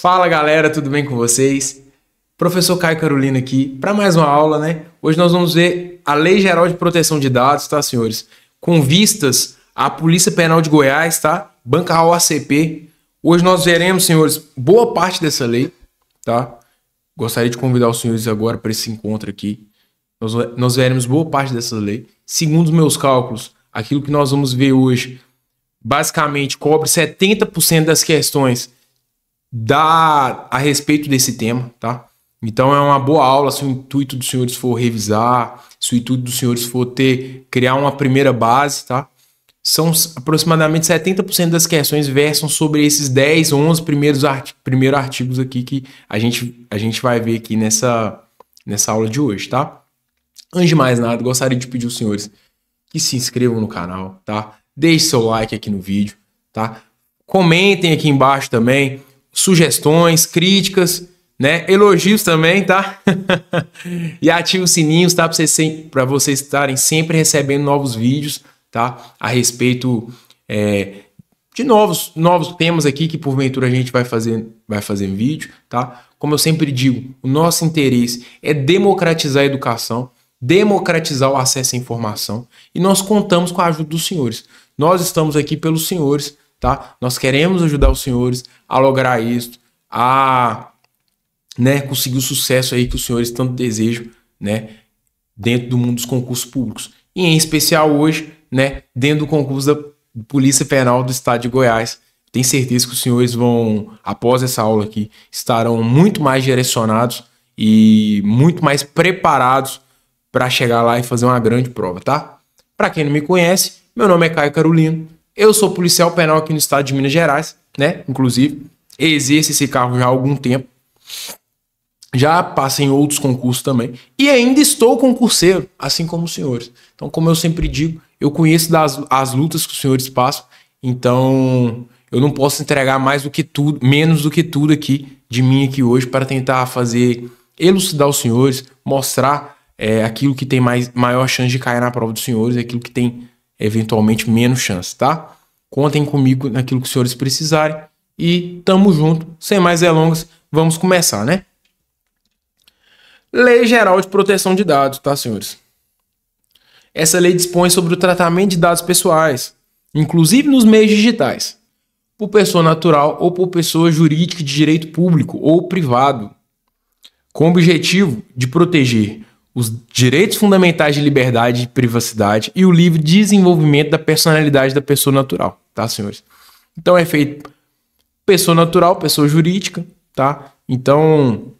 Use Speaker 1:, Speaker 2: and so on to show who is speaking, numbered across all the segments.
Speaker 1: Fala galera, tudo bem com vocês? Professor Caio Carolina aqui para mais uma aula, né? Hoje nós vamos ver a Lei Geral de Proteção de Dados, tá, senhores? Com vistas à Polícia Penal de Goiás, tá? Banca ao ACP. Hoje nós veremos, senhores, boa parte dessa lei, tá? Gostaria de convidar os senhores agora para esse encontro aqui. Nós, nós veremos boa parte dessa lei. Segundo os meus cálculos, aquilo que nós vamos ver hoje basicamente cobre 70% das questões da, a respeito desse tema, tá? Então é uma boa aula se o intuito dos senhores for revisar, se o intuito dos senhores for ter criar uma primeira base, tá? São aproximadamente 70% das questões versam sobre esses 10, 11 primeiros primeiros artigos aqui que a gente, a gente vai ver aqui nessa, nessa aula de hoje, tá? Antes de mais nada, gostaria de pedir aos senhores que se inscrevam no canal, tá? Deixe seu like aqui no vídeo, tá? Comentem aqui embaixo também sugestões, críticas, né? Elogios também, tá? e ative o sininho, tá? Para vocês, vocês estarem sempre recebendo novos vídeos, tá? A respeito é, de novos, novos temas aqui que porventura a gente vai fazer, vai fazer vídeo, tá? Como eu sempre digo, o nosso interesse é democratizar a educação, democratizar o acesso à informação e nós contamos com a ajuda dos senhores. Nós estamos aqui pelos senhores tá? Nós queremos ajudar os senhores a lograr isso, a né, conseguir o sucesso aí que os senhores tanto desejam, né, dentro do mundo dos concursos públicos. E em especial hoje, né, dentro do concurso da Polícia Penal do Estado de Goiás. Tenho certeza que os senhores vão, após essa aula aqui, estarão muito mais direcionados e muito mais preparados para chegar lá e fazer uma grande prova, tá? Para quem não me conhece, meu nome é Caio Carolino, eu sou policial penal aqui no estado de Minas Gerais, né? Inclusive, exerço esse cargo já há algum tempo. Já passei em outros concursos também. E ainda estou concurseiro, assim como os senhores. Então, como eu sempre digo, eu conheço das, as lutas que os senhores passam. Então, eu não posso entregar mais do que tudo, menos do que tudo aqui de mim aqui hoje para tentar fazer elucidar os senhores, mostrar é, aquilo que tem mais, maior chance de cair na prova dos senhores, aquilo que tem eventualmente menos chance, tá? Contem comigo naquilo que os senhores precisarem e tamo junto. Sem mais delongas, vamos começar, né? Lei Geral de Proteção de Dados, tá, senhores? Essa lei dispõe sobre o tratamento de dados pessoais, inclusive nos meios digitais, por pessoa natural ou por pessoa jurídica de direito público ou privado, com o objetivo de proteger os direitos fundamentais de liberdade e privacidade e o livre desenvolvimento da personalidade da pessoa natural, tá, senhores? Então é feito pessoa natural, pessoa jurídica, tá? Então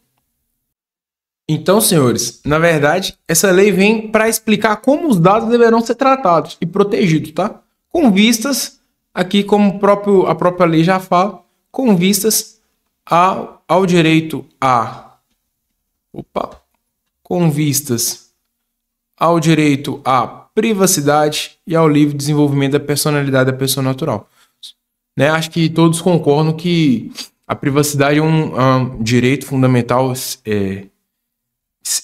Speaker 1: Então, senhores, na verdade, essa lei vem para explicar como os dados deverão ser tratados e protegidos, tá? Com vistas aqui como próprio a própria lei já fala, com vistas ao, ao direito a opa, com vistas ao direito à privacidade e ao livre desenvolvimento da personalidade da pessoa natural. Né? Acho que todos concordam que a privacidade é um, é um direito fundamental, é, é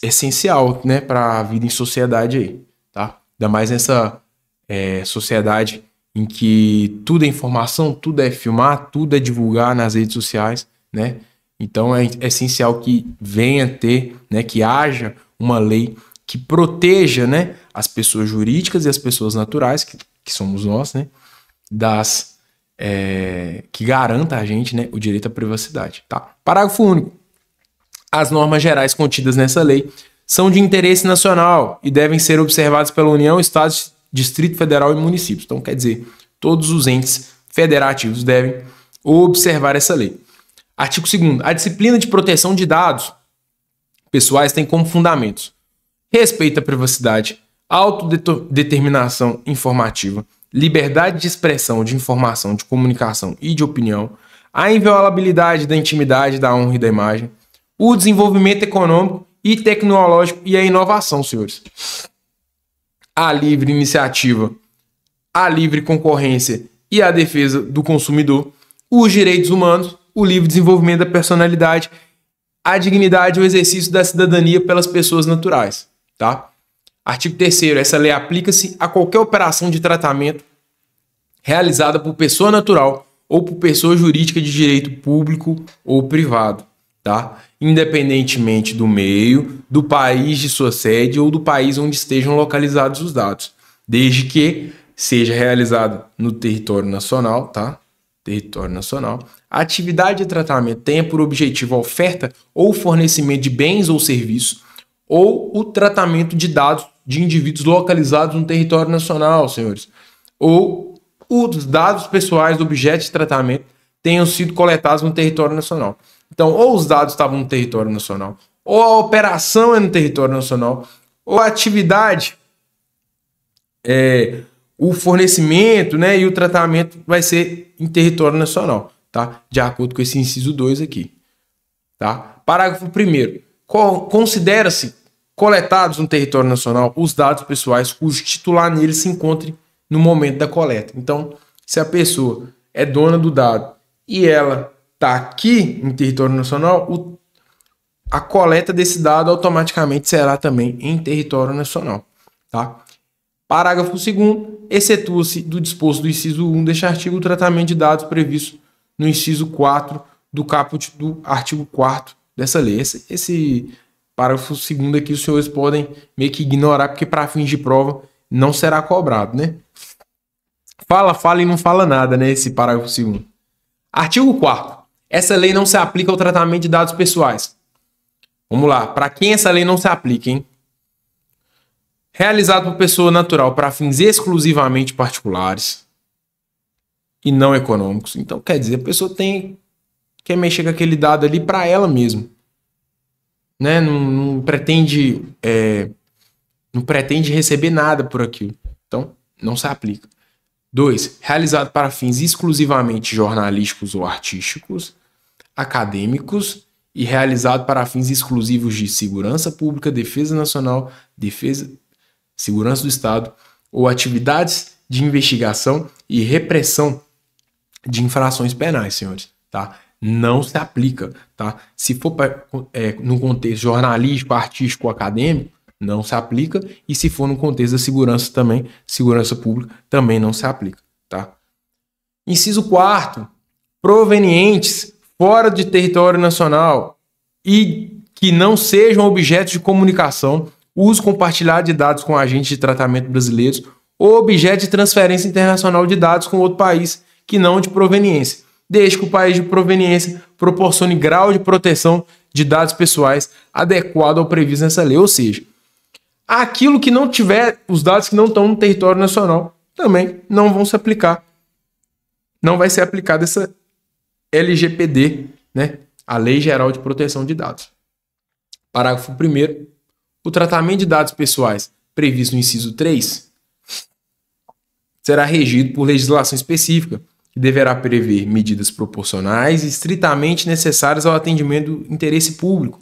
Speaker 1: essencial né, para a vida em sociedade aí, tá? Ainda mais nessa é, sociedade em que tudo é informação, tudo é filmar, tudo é divulgar nas redes sociais, né? Então é essencial que venha ter, né, que haja uma lei que proteja né, as pessoas jurídicas e as pessoas naturais, que, que somos nós, né, das, é, que garanta a gente né, o direito à privacidade. Tá? Parágrafo único. As normas gerais contidas nessa lei são de interesse nacional e devem ser observadas pela União, Estados, Distrito Federal e municípios. Então, quer dizer, todos os entes federativos devem observar essa lei. Artigo 2 A disciplina de proteção de dados pessoais tem como fundamentos respeito à privacidade, autodeterminação informativa, liberdade de expressão, de informação, de comunicação e de opinião, a inviolabilidade da intimidade, da honra e da imagem, o desenvolvimento econômico e tecnológico e a inovação, senhores. A livre iniciativa, a livre concorrência e a defesa do consumidor, os direitos humanos o livre desenvolvimento da personalidade, a dignidade e o exercício da cidadania pelas pessoas naturais. Tá? Artigo 3 essa lei aplica-se a qualquer operação de tratamento realizada por pessoa natural ou por pessoa jurídica de direito público ou privado, tá? Independentemente do meio, do país de sua sede ou do país onde estejam localizados os dados, desde que seja realizada no território nacional, tá? território nacional. A atividade de tratamento tenha por objetivo a oferta ou fornecimento de bens ou serviços, ou o tratamento de dados de indivíduos localizados no território nacional, senhores, ou os dados pessoais do objeto de tratamento tenham sido coletados no território nacional. Então, ou os dados estavam no território nacional, ou a operação é no território nacional, ou a atividade é, o fornecimento né, e o tratamento vai ser em território nacional, tá? De acordo com esse inciso 2 aqui. Tá? Parágrafo 1 Considera-se coletados no território nacional os dados pessoais cujo titular nele se encontre no momento da coleta. Então, se a pessoa é dona do dado e ela está aqui em território nacional, o, a coleta desse dado automaticamente será também em território nacional, tá? Parágrafo 2 excetua-se do disposto do inciso 1 deste artigo o tratamento de dados previsto no inciso 4 do caput do artigo 4 dessa lei. Esse, esse parágrafo 2 aqui os senhores podem meio que ignorar, porque para fins de prova não será cobrado, né? Fala, fala e não fala nada, né? Esse parágrafo 2. Artigo 4. Essa lei não se aplica ao tratamento de dados pessoais. Vamos lá. Para quem essa lei não se aplica, hein? realizado por pessoa natural para fins exclusivamente particulares e não econômicos. Então, quer dizer, a pessoa tem que mexer com aquele dado ali para ela mesma. Né? Não, não pretende é, não pretende receber nada por aquilo. Então, não se aplica. Dois, Realizado para fins exclusivamente jornalísticos ou artísticos, acadêmicos e realizado para fins exclusivos de segurança pública, defesa nacional, defesa segurança do Estado ou atividades de investigação e repressão de infrações penais, senhores, tá? Não se aplica, tá? Se for pra, é, no contexto jornalístico, artístico, acadêmico, não se aplica e se for no contexto da segurança também, segurança pública também não se aplica, tá? Inciso 4 provenientes fora de território nacional e que não sejam objetos de comunicação uso compartilhado de dados com agentes de tratamento brasileiros ou objeto de transferência internacional de dados com outro país que não de proveniência, desde que o país de proveniência proporcione grau de proteção de dados pessoais adequado ao previsto nessa lei, ou seja, aquilo que não tiver os dados que não estão no território nacional também não vão se aplicar. Não vai ser aplicada essa LGPD, né? A Lei Geral de Proteção de Dados. Parágrafo 1 o tratamento de dados pessoais previsto no inciso 3 será regido por legislação específica, que deverá prever medidas proporcionais e estritamente necessárias ao atendimento do interesse público,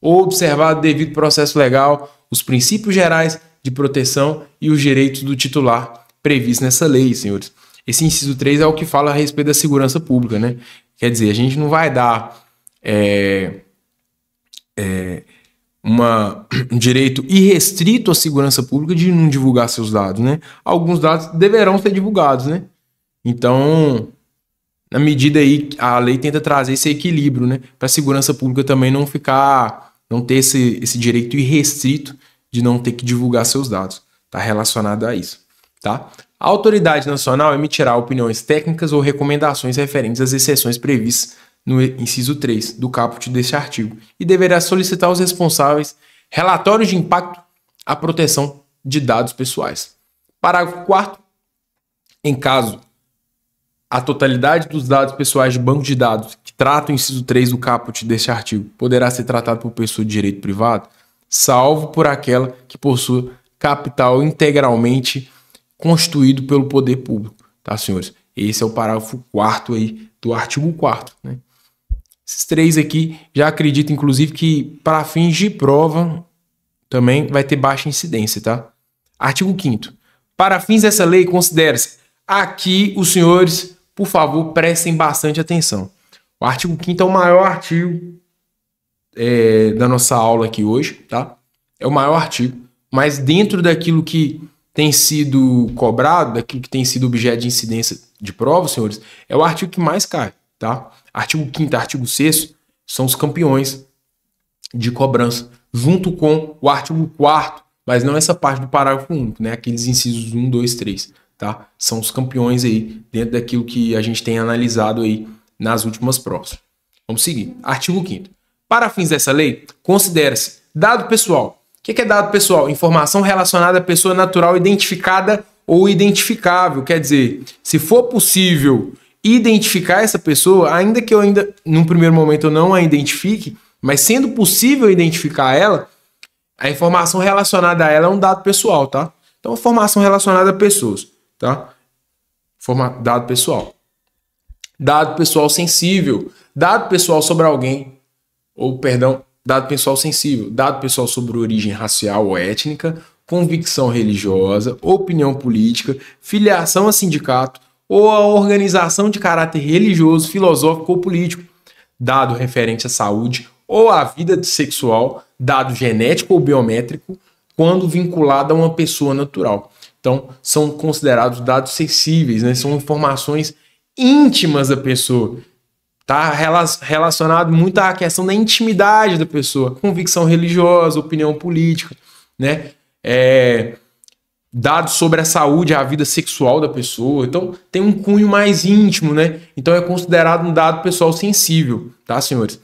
Speaker 1: ou observado devido processo legal, os princípios gerais de proteção e os direitos do titular previstos nessa lei, senhores. Esse inciso 3 é o que fala a respeito da segurança pública, né? Quer dizer, a gente não vai dar é, é, uma, um direito irrestrito à segurança pública de não divulgar seus dados, né? Alguns dados deverão ser divulgados, né? Então, na medida aí, a lei tenta trazer esse equilíbrio, né? Para a segurança pública também não ficar, não ter esse, esse direito irrestrito de não ter que divulgar seus dados. Está relacionado a isso, tá? A autoridade nacional emitirá opiniões técnicas ou recomendações referentes às exceções previstas no inciso 3 do caput deste artigo, e deverá solicitar aos responsáveis relatórios de impacto à proteção de dados pessoais. Parágrafo 4. Em caso a totalidade dos dados pessoais de banco de dados que trata o inciso 3 do caput deste artigo poderá ser tratado por pessoa de direito privado, salvo por aquela que possua capital integralmente constituído pelo poder público, tá, senhores? Esse é o parágrafo 4 aí do artigo 4, né? Esses três aqui, já acredito, inclusive, que para fins de prova também vai ter baixa incidência, tá? Artigo 5 Para fins dessa lei, considere-se. Aqui, os senhores, por favor, prestem bastante atenção. O artigo 5 é o maior artigo é, da nossa aula aqui hoje, tá? É o maior artigo. Mas dentro daquilo que tem sido cobrado, daquilo que tem sido objeto de incidência de prova, senhores, é o artigo que mais cai, tá? Artigo 5 artigo 6 são os campeões de cobrança, junto com o artigo 4 mas não essa parte do parágrafo único, né? Aqueles incisos 1, 2, 3, tá? São os campeões aí dentro daquilo que a gente tem analisado aí nas últimas provas. Vamos seguir. Artigo 5 Para fins dessa lei, considera-se dado pessoal. O que é dado pessoal? Informação relacionada à pessoa natural identificada ou identificável. Quer dizer, se for possível identificar essa pessoa, ainda que eu ainda, num primeiro momento, eu não a identifique, mas sendo possível identificar ela, a informação relacionada a ela é um dado pessoal, tá? Então, informação relacionada a pessoas, tá? Forma, dado pessoal. Dado pessoal sensível. Dado pessoal sobre alguém. Ou, perdão, dado pessoal sensível. Dado pessoal sobre origem racial ou étnica. Convicção religiosa. Opinião política. Filiação a sindicato ou a organização de caráter religioso, filosófico ou político, dado referente à saúde ou à vida sexual, dado genético ou biométrico, quando vinculado a uma pessoa natural. Então, são considerados dados sensíveis, né? são informações íntimas da pessoa. Tá relacionado muito à questão da intimidade da pessoa, convicção religiosa, opinião política, né? É, dados sobre a saúde, a vida sexual da pessoa. Então, tem um cunho mais íntimo, né? Então, é considerado um dado pessoal sensível, tá, senhores?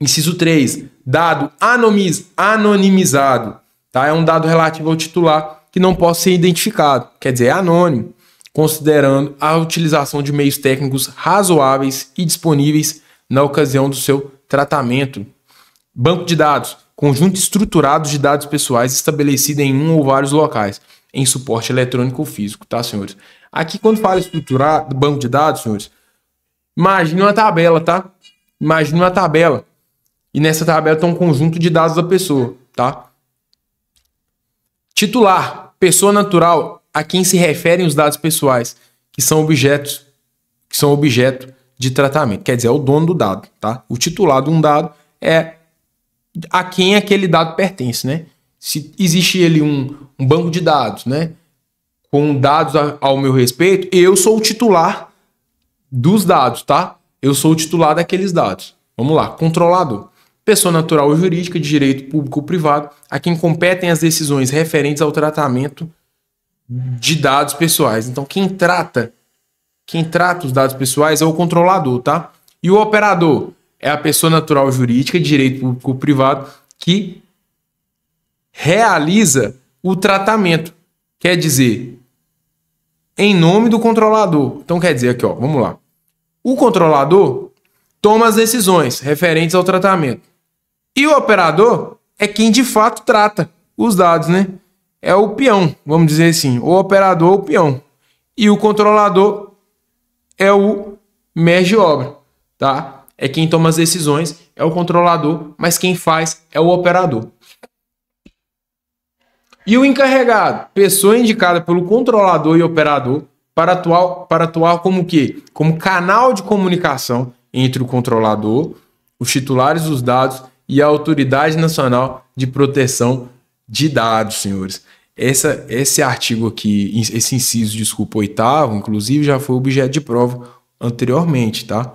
Speaker 1: Inciso 3, dado anomiz, anonimizado, tá? É um dado relativo ao titular que não pode ser identificado, quer dizer, é anônimo, considerando a utilização de meios técnicos razoáveis e disponíveis na ocasião do seu tratamento. Banco de dados, conjunto estruturado de dados pessoais estabelecido em um ou vários locais, em suporte eletrônico ou físico, tá, senhores? Aqui, quando fala estruturado, banco de dados, senhores, imagine uma tabela, tá? Imagine uma tabela. E nessa tabela está um conjunto de dados da pessoa, tá? Titular, pessoa natural, a quem se referem os dados pessoais, que são objetos, que são objeto de tratamento. Quer dizer, é o dono do dado, tá? O titular de um dado é a quem aquele dado pertence, né? Se existe ele um, um banco de dados, né? Com dados a, ao meu respeito, eu sou o titular dos dados, tá? Eu sou o titular daqueles dados. Vamos lá, controlador. Pessoa natural ou jurídica de direito público ou privado, a quem competem as decisões referentes ao tratamento de dados pessoais. Então, quem trata, quem trata os dados pessoais é o controlador, tá? E o operador é a pessoa natural jurídica direito público ou privado que realiza o tratamento. Quer dizer, em nome do controlador. Então quer dizer aqui, ó, vamos lá. O controlador toma as decisões referentes ao tratamento. E o operador é quem de fato trata os dados, né? É o peão, vamos dizer assim, o operador é o peão. E o controlador é o mestre de obra, tá? é quem toma as decisões, é o controlador, mas quem faz é o operador. E o encarregado, pessoa indicada pelo controlador e operador para atuar, para atuar como que? Como canal de comunicação entre o controlador, os titulares dos dados e a Autoridade Nacional de Proteção de Dados, senhores. Essa, esse artigo aqui, esse inciso, desculpa, oitavo, inclusive já foi objeto de prova anteriormente, tá?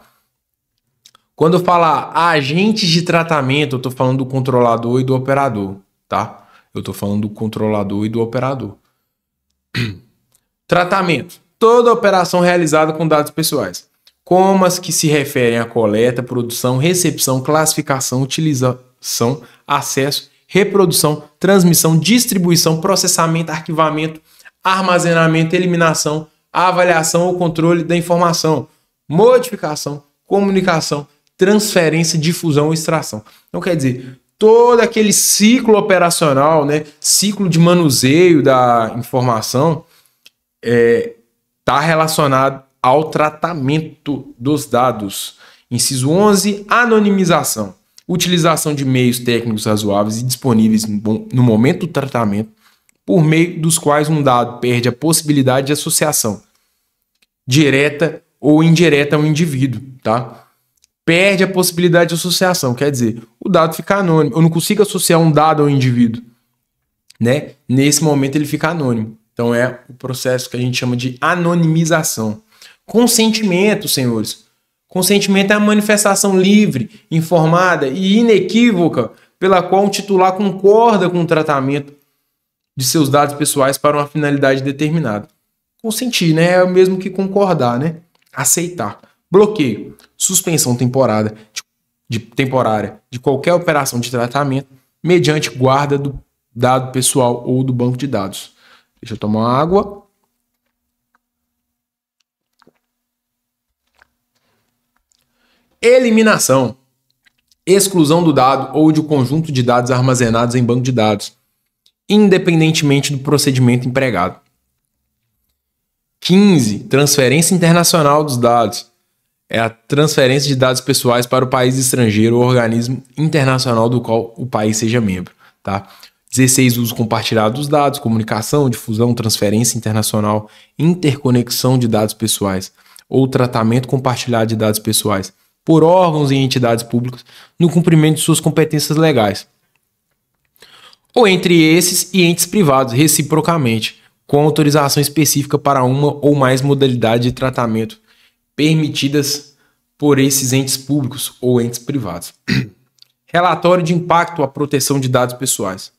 Speaker 1: Quando eu falar agentes de tratamento, eu estou falando do controlador e do operador, tá? Eu estou falando do controlador e do operador. tratamento. Toda operação realizada com dados pessoais. as que se referem à coleta, produção, recepção, classificação, utilização, acesso, reprodução, transmissão, distribuição, processamento, arquivamento, armazenamento, eliminação, avaliação ou controle da informação, modificação, comunicação, transferência, difusão ou extração. Então, quer dizer, todo aquele ciclo operacional, né, ciclo de manuseio da informação, está é, tá relacionado ao tratamento dos dados. Inciso 11, anonimização. Utilização de meios técnicos razoáveis e disponíveis no momento do tratamento, por meio dos quais um dado perde a possibilidade de associação direta ou indireta ao indivíduo, tá? perde a possibilidade de associação. Quer dizer, o dado fica anônimo. Eu não consigo associar um dado ao indivíduo. Né? Nesse momento ele fica anônimo. Então é o processo que a gente chama de anonimização. Consentimento, senhores. Consentimento é a manifestação livre, informada e inequívoca pela qual o titular concorda com o tratamento de seus dados pessoais para uma finalidade determinada. Consentir, né? É o mesmo que concordar, né? Aceitar bloqueio, suspensão temporada de, de, temporária de qualquer operação de tratamento mediante guarda do dado pessoal ou do banco de dados. Deixa eu tomar água. Eliminação. Exclusão do dado ou de um conjunto de dados armazenados em banco de dados, independentemente do procedimento empregado. 15. Transferência internacional dos dados é a transferência de dados pessoais para o país estrangeiro ou organismo internacional do qual o país seja membro, tá? 16 uso compartilhado dos dados, comunicação, difusão, transferência internacional, interconexão de dados pessoais ou tratamento compartilhado de dados pessoais por órgãos e entidades públicas no cumprimento de suas competências legais. Ou entre esses e entes privados, reciprocamente, com autorização específica para uma ou mais modalidades de tratamento permitidas por esses entes públicos ou entes privados. Relatório de impacto à proteção de dados pessoais.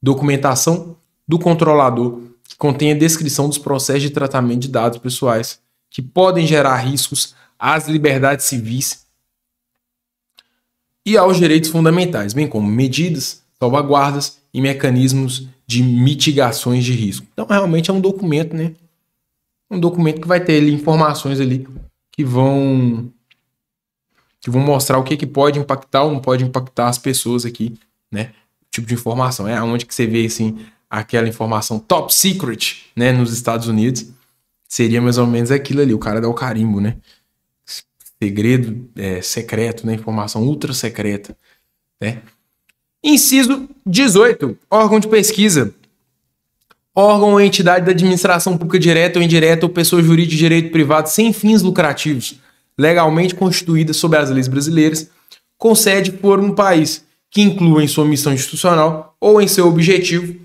Speaker 1: Documentação do controlador que contém a descrição dos processos de tratamento de dados pessoais que podem gerar riscos às liberdades civis e aos direitos fundamentais, bem como medidas, salvaguardas e mecanismos de mitigações de risco. Então, realmente é um documento, né? um documento que vai ter ali informações ali que vão que vão mostrar o que, que pode impactar ou não pode impactar as pessoas aqui, né? O tipo de informação. É onde que você vê assim aquela informação top secret, né, nos Estados Unidos. Seria mais ou menos aquilo ali, o cara dá o carimbo, né? Segredo é, secreto, né? Informação ultra secreta, né? Inciso 18, órgão de pesquisa órgão ou entidade da administração pública direta ou indireta ou pessoa jurídica de direito privado sem fins lucrativos, legalmente constituída sob as leis brasileiras, concede por um país que inclua em sua missão institucional ou em seu objetivo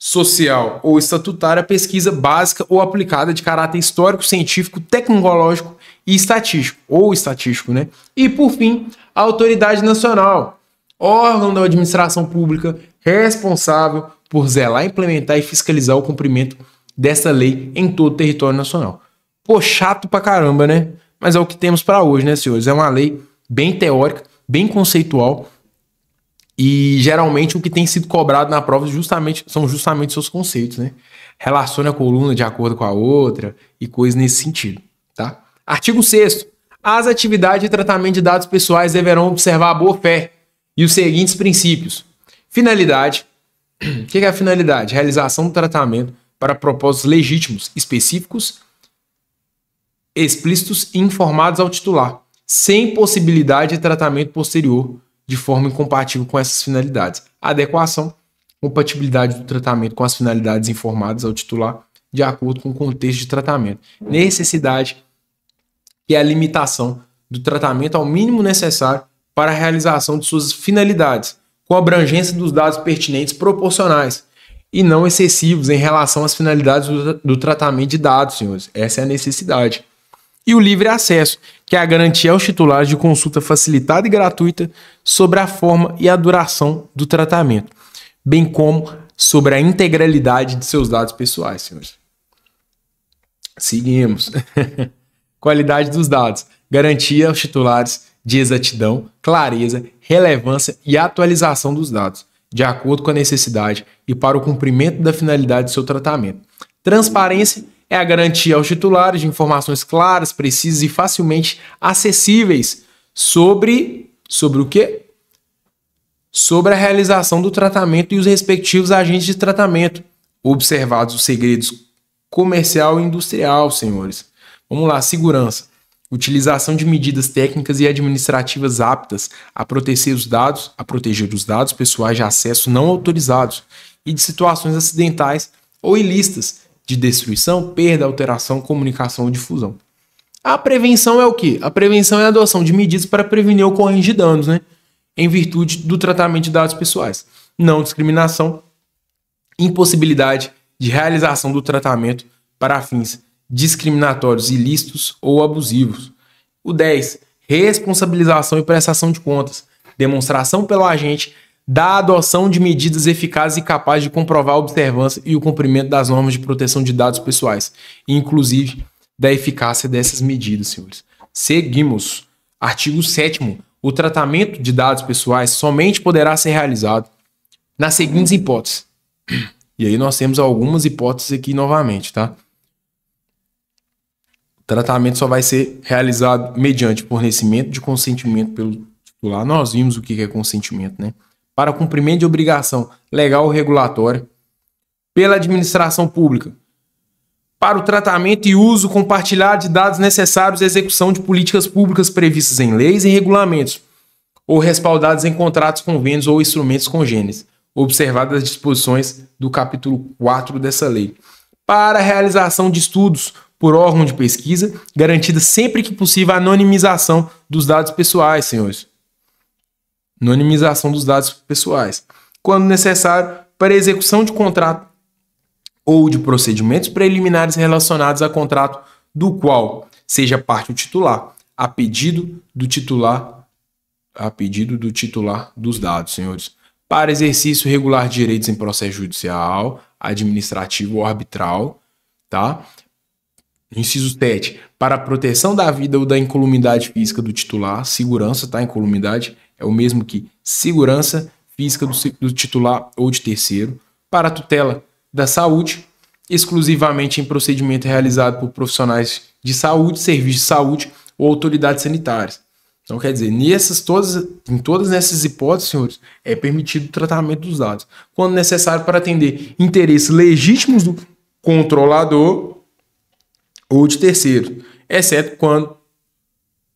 Speaker 1: social ou estatutária pesquisa básica ou aplicada de caráter histórico, científico, tecnológico e estatístico, ou estatístico, né? E por fim, a autoridade nacional, órgão da administração pública responsável por zelar, implementar e fiscalizar o cumprimento dessa lei em todo o território nacional. Pô, chato pra caramba, né? Mas é o que temos para hoje, né, senhores? É uma lei bem teórica, bem conceitual e geralmente o que tem sido cobrado na prova justamente são justamente seus conceitos, né? Relaciona a coluna de acordo com a outra e coisas nesse sentido, tá? Artigo 6 As atividades de tratamento de dados pessoais deverão observar a boa fé e os seguintes princípios: finalidade, o que é a finalidade? Realização do tratamento para propósitos legítimos, específicos, explícitos e informados ao titular, sem possibilidade de tratamento posterior de forma incompatível com essas finalidades. Adequação, compatibilidade do tratamento com as finalidades informadas ao titular, de acordo com o contexto de tratamento. Necessidade, e é a limitação do tratamento ao mínimo necessário para a realização de suas finalidades, com abrangência dos dados pertinentes proporcionais e não excessivos em relação às finalidades do, do tratamento de dados, senhores. Essa é a necessidade. E o livre acesso, que é a garantia aos titulares de consulta facilitada e gratuita sobre a forma e a duração do tratamento, bem como sobre a integralidade de seus dados pessoais, senhores. Seguimos. Qualidade dos dados. Garantia aos titulares de exatidão, clareza, relevância e atualização dos dados, de acordo com a necessidade e para o cumprimento da finalidade do seu tratamento. Transparência é a garantia aos titulares de informações claras, precisas e facilmente acessíveis sobre sobre o quê? Sobre a realização do tratamento e os respectivos agentes de tratamento, observados os segredos comercial e industrial, senhores. Vamos lá, segurança Utilização de medidas técnicas e administrativas aptas a proteger os dados, a proteger os dados pessoais de acesso não autorizados e de situações acidentais ou ilícitas de destruição, perda, alteração, comunicação ou difusão. A prevenção é o que? A prevenção é a adoção de medidas para prevenir ou ocorrência de danos, né? Em virtude do tratamento de dados pessoais. Não discriminação, impossibilidade de realização do tratamento para fins discriminatórios, ilícitos ou abusivos. O 10. Responsabilização e prestação de contas. Demonstração pelo agente da adoção de medidas eficazes e capazes de comprovar a observância e o cumprimento das normas de proteção de dados pessoais, inclusive da eficácia dessas medidas, senhores. Seguimos. Artigo 7 O tratamento de dados pessoais somente poderá ser realizado nas seguintes hipóteses. E aí nós temos algumas hipóteses aqui novamente, tá? tratamento só vai ser realizado mediante fornecimento de consentimento pelo titular. Nós vimos o que é consentimento, né? Para cumprimento de obrigação legal ou regulatória pela administração pública. Para o tratamento e uso compartilhado de dados necessários à execução de políticas públicas previstas em leis e regulamentos ou respaldados em contratos, convênios ou instrumentos congêneres, observadas as disposições do capítulo 4 dessa lei. Para a realização de estudos por órgão de pesquisa, garantida sempre que possível a anonimização dos dados pessoais, senhores. Anonimização dos dados pessoais. Quando necessário, para execução de contrato ou de procedimentos preliminares relacionados a contrato do qual seja parte o titular, a pedido do titular, a pedido do titular dos dados, senhores. Para exercício regular de direitos em processo judicial, administrativo ou arbitral, tá? Inciso 7. Para a proteção da vida ou da incolumidade física do titular, segurança, tá? Incolumidade é o mesmo que segurança física do, do titular ou de terceiro. Para a tutela da saúde, exclusivamente em procedimento realizado por profissionais de saúde, serviço de saúde ou autoridades sanitárias. Então, quer dizer, nessas, todas, em todas essas hipóteses, senhores, é permitido o tratamento dos dados, quando necessário para atender interesses legítimos do controlador ou de terceiro, exceto quando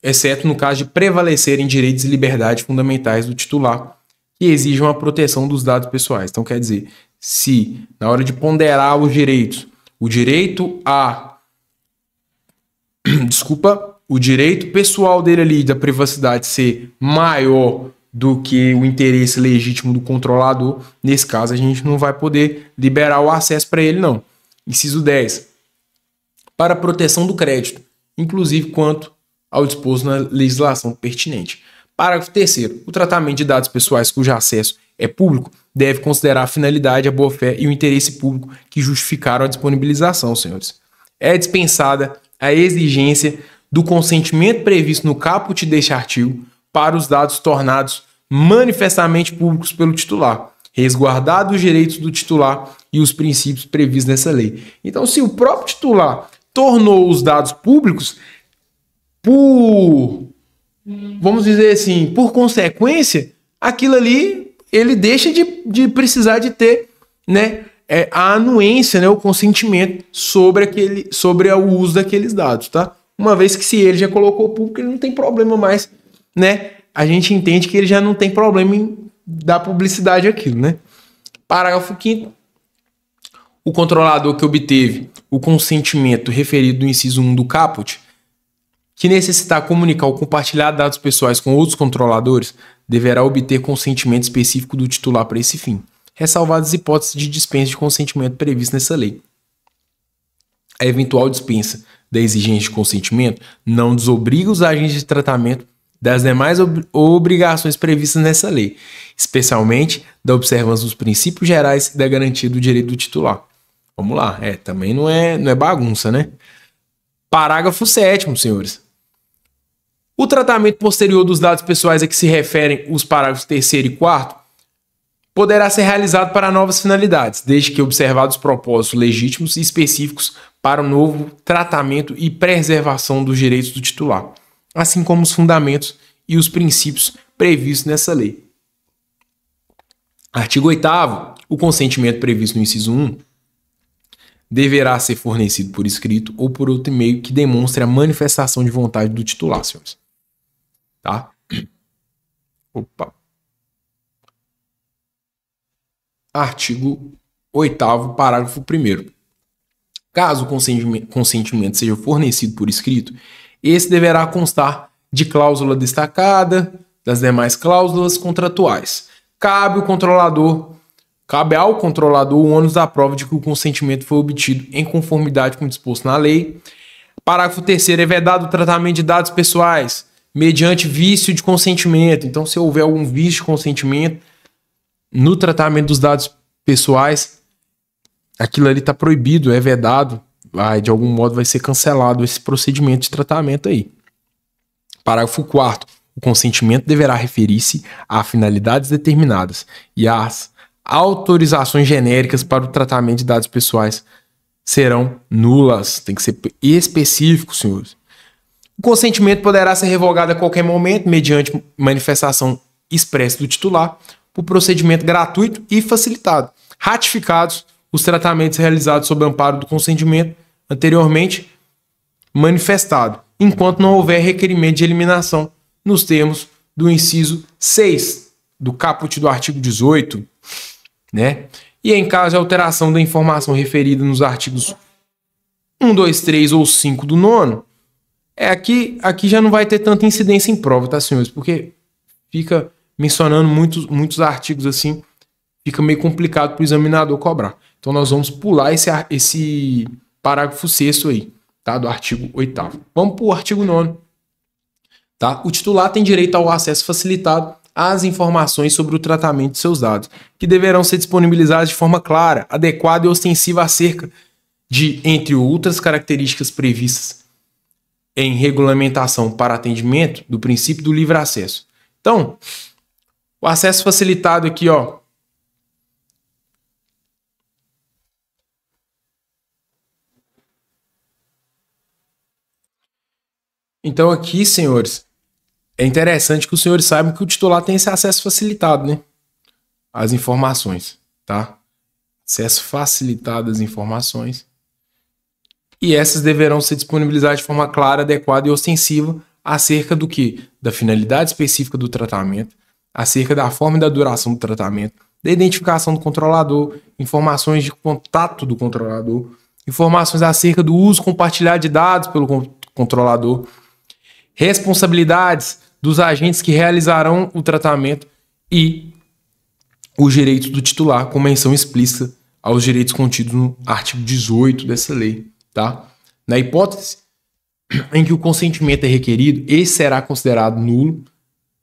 Speaker 1: exceto no caso de prevalecerem direitos e liberdades fundamentais do titular que exijam a proteção dos dados pessoais. Então quer dizer, se na hora de ponderar os direitos, o direito a desculpa, o direito pessoal dele ali da privacidade ser maior do que o interesse legítimo do controlador, nesse caso a gente não vai poder liberar o acesso para ele não. Inciso 10 para a proteção do crédito, inclusive quanto ao disposto na legislação pertinente. Parágrafo 3. O tratamento de dados pessoais cujo acesso é público deve considerar a finalidade, a boa-fé e o interesse público que justificaram a disponibilização, senhores. É dispensada a exigência do consentimento previsto no caput deste artigo para os dados tornados manifestamente públicos pelo titular, resguardados os direitos do titular e os princípios previstos nessa lei. Então, se o próprio titular tornou os dados públicos por vamos dizer assim, por consequência, aquilo ali ele deixa de, de precisar de ter né, é, a anuência, né, o consentimento sobre, aquele, sobre o uso daqueles dados, tá? Uma vez que se ele já colocou público, ele não tem problema mais, né? A gente entende que ele já não tem problema em dar publicidade aquilo, né? Parágrafo 5 o controlador que obteve o consentimento referido no inciso 1 do caput, que necessitar comunicar ou compartilhar dados pessoais com outros controladores, deverá obter consentimento específico do titular para esse fim, ressalvadas as hipóteses de dispensa de consentimento previstas nessa lei. A eventual dispensa da exigência de consentimento não desobriga os agentes de tratamento das demais ob obrigações previstas nessa lei, especialmente da observância dos princípios gerais e da garantia do direito do titular. Vamos lá. É, também não é, não é bagunça, né? Parágrafo 7, senhores. O tratamento posterior dos dados pessoais a que se referem os parágrafos 3 e 4 poderá ser realizado para novas finalidades, desde que observados propósitos legítimos e específicos para o novo tratamento e preservação dos direitos do titular, assim como os fundamentos e os princípios previstos nessa lei. Artigo 8 o consentimento previsto no inciso 1 deverá ser fornecido por escrito ou por outro e-mail que demonstre a manifestação de vontade do titular, senhores. Tá? Opa. Artigo 8 parágrafo 1 Caso o consentimento seja fornecido por escrito, esse deverá constar de cláusula destacada das demais cláusulas contratuais. Cabe o controlador Cabe ao controlador o ônus da prova de que o consentimento foi obtido em conformidade com o disposto na lei. Parágrafo 3 é vedado o tratamento de dados pessoais mediante vício de consentimento. Então, se houver algum vício de consentimento no tratamento dos dados pessoais, aquilo ali está proibido, é vedado, vai, de algum modo vai ser cancelado esse procedimento de tratamento aí. Parágrafo 4 o consentimento deverá referir-se a finalidades determinadas e às autorizações genéricas para o tratamento de dados pessoais serão nulas. Tem que ser específico, senhores. O consentimento poderá ser revogado a qualquer momento, mediante manifestação expressa do titular, por procedimento gratuito e facilitado. Ratificados os tratamentos realizados sob amparo do consentimento anteriormente manifestado, enquanto não houver requerimento de eliminação nos termos do inciso 6 do caput do artigo 18 né? E em caso de alteração da informação referida nos artigos 1, 2, 3 ou 5 do nono, é aqui, aqui já não vai ter tanta incidência em prova, tá, senhores? Porque fica mencionando muitos, muitos artigos assim, fica meio complicado para o examinador cobrar. Então nós vamos pular esse, esse parágrafo sexto aí, tá? Do artigo 8 Vamos para o artigo 9 tá? O titular tem direito ao acesso facilitado as informações sobre o tratamento de seus dados, que deverão ser disponibilizadas de forma clara, adequada e ostensiva acerca de, entre outras características previstas em regulamentação para atendimento do princípio do livre acesso. Então, o acesso facilitado aqui, ó, Então, aqui, senhores, é interessante que os senhores saibam que o titular tem esse acesso facilitado, né? As informações, tá? Acesso facilitado às informações. E essas deverão ser disponibilizadas de forma clara, adequada e ostensiva acerca do que? Da finalidade específica do tratamento, acerca da forma e da duração do tratamento, da identificação do controlador, informações de contato do controlador, informações acerca do uso compartilhado de dados pelo controlador, responsabilidades dos agentes que realizarão o tratamento e os direitos do titular, com menção explícita aos direitos contidos no artigo 18 dessa lei. Tá? Na hipótese em que o consentimento é requerido, esse será considerado nulo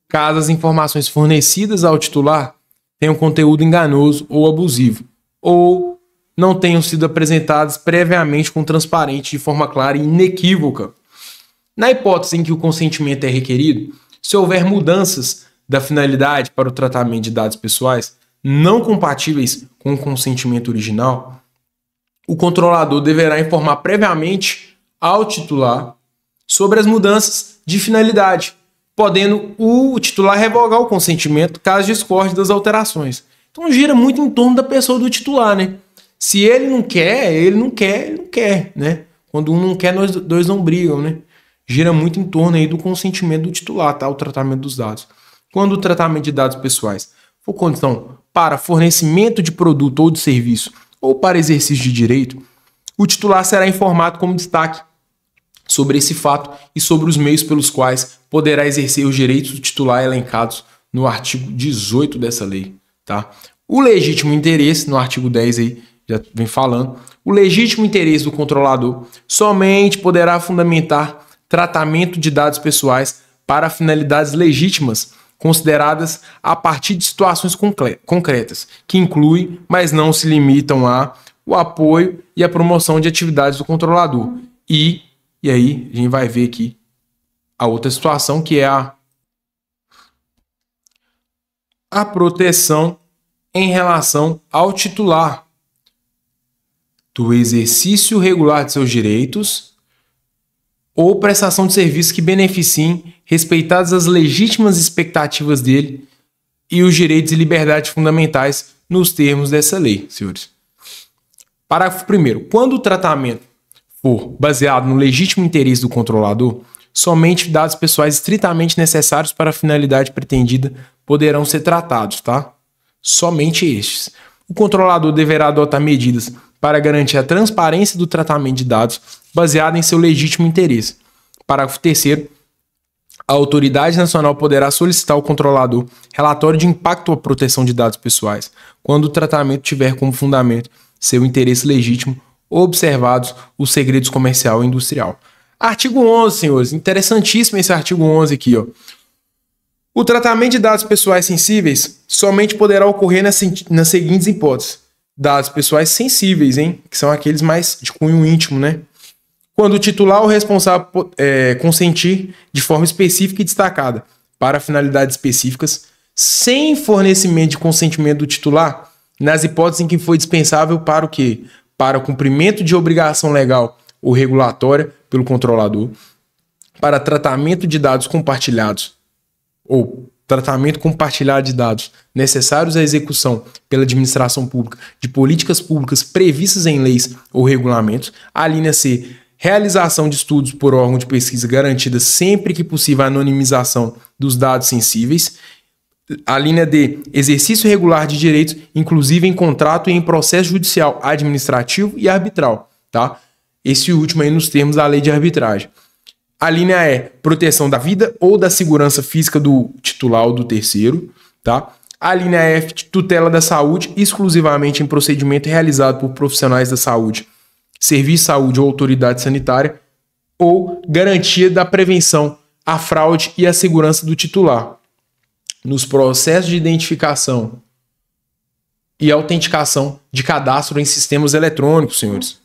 Speaker 1: caso as informações fornecidas ao titular tenham conteúdo enganoso ou abusivo, ou não tenham sido apresentadas previamente com transparente de forma clara e inequívoca na hipótese em que o consentimento é requerido, se houver mudanças da finalidade para o tratamento de dados pessoais não compatíveis com o consentimento original, o controlador deverá informar previamente ao titular sobre as mudanças de finalidade, podendo o titular revogar o consentimento caso discorde das alterações. Então gira muito em torno da pessoa do titular, né? Se ele não quer, ele não quer, ele não quer, né? Quando um não quer, nós dois não brigam, né? gira muito em torno aí do consentimento do titular, tá? O tratamento dos dados. Quando o tratamento de dados pessoais for condição para fornecimento de produto ou de serviço ou para exercício de direito, o titular será informado como destaque sobre esse fato e sobre os meios pelos quais poderá exercer os direitos do titular elencados no artigo 18 dessa lei, tá? O legítimo interesse, no artigo 10 aí, já vem falando, o legítimo interesse do controlador somente poderá fundamentar tratamento de dados pessoais para finalidades legítimas consideradas a partir de situações concretas, que incluem, mas não se limitam a o apoio e a promoção de atividades do controlador. E, e aí a gente vai ver aqui a outra situação que é a, a proteção em relação ao titular do exercício regular de seus direitos ou prestação de serviço que beneficiem, respeitadas as legítimas expectativas dele e os direitos e liberdades fundamentais nos termos dessa lei, senhores. Parágrafo 1. Quando o tratamento for baseado no legítimo interesse do controlador, somente dados pessoais estritamente necessários para a finalidade pretendida poderão ser tratados, tá? Somente estes. O controlador deverá adotar medidas para garantir a transparência do tratamento de dados baseada em seu legítimo interesse. Parágrafo 3 a autoridade nacional poderá solicitar ao controlador relatório de impacto à proteção de dados pessoais, quando o tratamento tiver como fundamento seu interesse legítimo, observados os segredos comercial e industrial. Artigo 11, senhores, interessantíssimo esse artigo 11 aqui, ó. O tratamento de dados pessoais sensíveis somente poderá ocorrer nas, nas seguintes hipóteses: dados pessoais sensíveis, hein, que são aqueles mais de cunho íntimo, né? quando o titular ou responsável é, consentir de forma específica e destacada para finalidades específicas, sem fornecimento de consentimento do titular, nas hipóteses em que foi dispensável para o quê? Para o cumprimento de obrigação legal ou regulatória pelo controlador, para tratamento de dados compartilhados ou tratamento compartilhado de dados necessários à execução pela administração pública de políticas públicas previstas em leis ou regulamentos, a linha C realização de estudos por órgão de pesquisa garantida sempre que possível a anonimização dos dados sensíveis. A linha D, exercício regular de direitos, inclusive em contrato e em processo judicial, administrativo e arbitral, tá? Esse último aí nos termos da lei de arbitragem. A linha E, proteção da vida ou da segurança física do titular ou do terceiro, tá? A linha F, tutela da saúde, exclusivamente em procedimento realizado por profissionais da saúde serviço de saúde ou autoridade sanitária, ou garantia da prevenção à fraude e à segurança do titular. Nos processos de identificação e autenticação de cadastro em sistemas eletrônicos, senhores.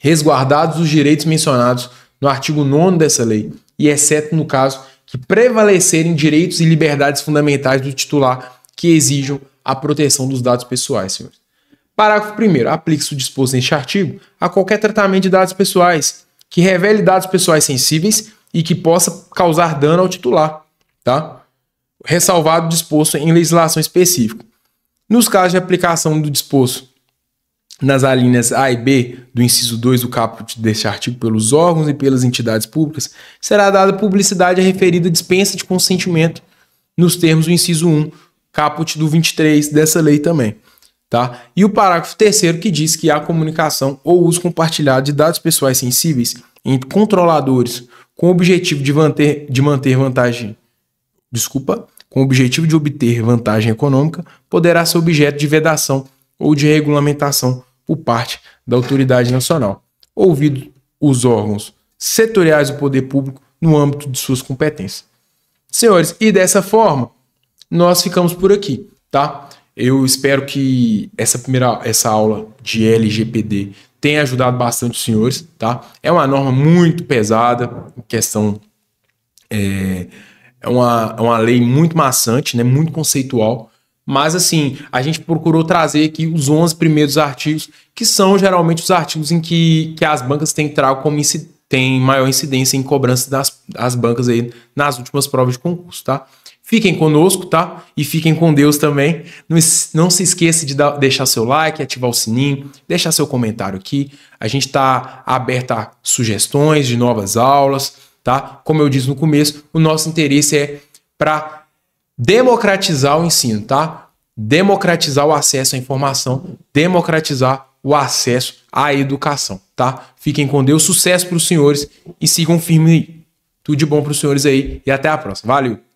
Speaker 1: Resguardados os direitos mencionados no artigo 9 dessa lei, e exceto no caso que prevalecerem direitos e liberdades fundamentais do titular que exijam a proteção dos dados pessoais, senhores. Parágrafo 1. Aplica-se o disposto neste artigo a qualquer tratamento de dados pessoais que revele dados pessoais sensíveis e que possa causar dano ao titular, tá? Ressalvado o disposto em legislação específica. Nos casos de aplicação do disposto nas alíneas A e B do inciso 2 do caput deste artigo pelos órgãos e pelas entidades públicas, será dada publicidade à referida dispensa de consentimento nos termos do inciso 1, caput do 23 dessa lei também. Tá? E o parágrafo terceiro que diz que a comunicação ou uso compartilhado de dados pessoais sensíveis entre controladores com o objetivo de manter, de manter vantagem, desculpa, com o objetivo de obter vantagem econômica, poderá ser objeto de vedação ou de regulamentação por parte da autoridade nacional, ouvido os órgãos setoriais do poder público no âmbito de suas competências. Senhores, e dessa forma, nós ficamos por aqui, tá? Eu espero que essa primeira essa aula de LGPD tenha ajudado bastante os senhores, tá? É uma norma muito pesada, questão é, é uma, é uma lei muito maçante, né? Muito conceitual. Mas assim, a gente procurou trazer aqui os 11 primeiros artigos, que são geralmente os artigos em que, que as bancas têm trago como tem maior incidência em cobrança das, das bancas aí nas últimas provas de concurso, tá? Fiquem conosco, tá? E fiquem com Deus também. Não, não se esqueça de dar, deixar seu like, ativar o sininho, deixar seu comentário aqui. A gente está aberto a sugestões de novas aulas, tá? Como eu disse no começo, o nosso interesse é para democratizar o ensino, tá? Democratizar o acesso à informação, democratizar o acesso à educação, tá? Fiquem com Deus, sucesso para os senhores e sigam firme. Tudo de bom para os senhores aí e até a próxima. Valeu!